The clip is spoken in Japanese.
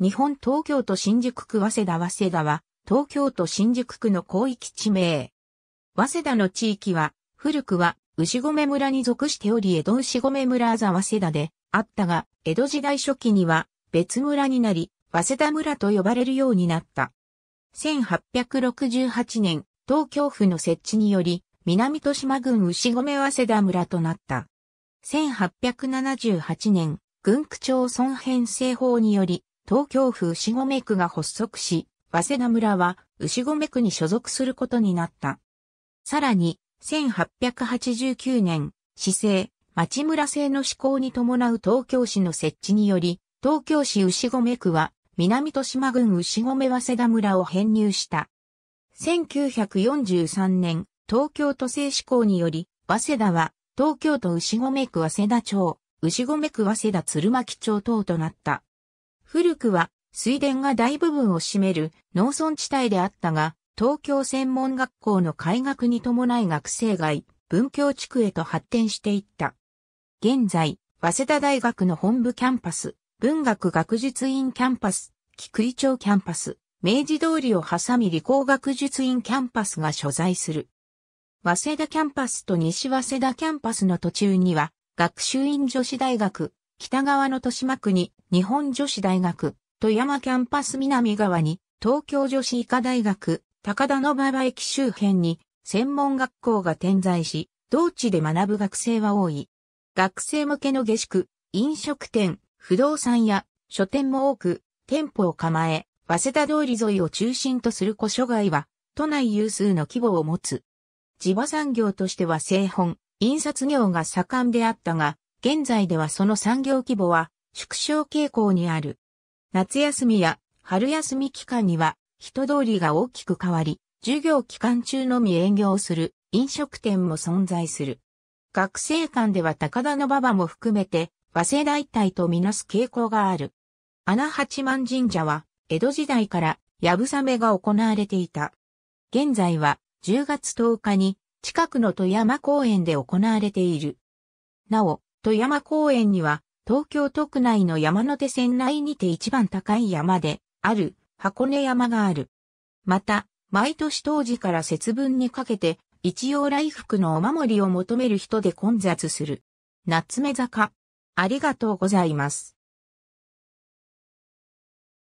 日本東京都新宿区早稲田早稲田は、東京都新宿区の広域地名。早稲田の地域は、古くは牛込村に属しており江戸牛込村あざ早稲田であったが、江戸時代初期には別村になり、早稲田村と呼ばれるようになった。1868年、東京府の設置により、南豊島郡牛込早稲田村となった。1878年、軍区町村編成法により、東京府牛込区が発足し、早稲田村は牛込区に所属することになった。さらに、1889年、市政、町村制の施行に伴う東京市の設置により、東京市牛込区は南豊島郡牛込早稲田村を編入した。1943年、東京都政施行により、早稲田は東京都牛込区早稲田町、牛込区早稲田鶴巻町等となった。古くは水田が大部分を占める農村地帯であったが、東京専門学校の開学に伴い学生街、文教地区へと発展していった。現在、早稲田大学の本部キャンパス、文学学術院キャンパス、菊井町キャンパス、明治通りを挟み理工学術院キャンパスが所在する。早稲田キャンパスと西早稲田キャンパスの途中には、学習院女子大学、北側の豊島区に日本女子大学、富山キャンパス南側に東京女子医科大学、高田馬場駅周辺に専門学校が点在し、同地で学ぶ学生は多い。学生向けの下宿、飲食店、不動産や書店も多く、店舗を構え、早稲田通り沿いを中心とする古書街は、都内有数の規模を持つ。地場産業としては製本、印刷業が盛んであったが、現在ではその産業規模は縮小傾向にある。夏休みや春休み期間には人通りが大きく変わり、授業期間中のみ営業する飲食店も存在する。学生間では高田の馬場も含めて和製大体とみなす傾向がある。穴八幡神社は江戸時代からやぶさめが行われていた。現在は10月10日に近くの富山公園で行われている。なお、富山公園には、東京都区内の山手線内にて一番高い山で、ある、箱根山がある。また、毎年当時から節分にかけて、一応来福のお守りを求める人で混雑する。夏目坂。ありがとうございます。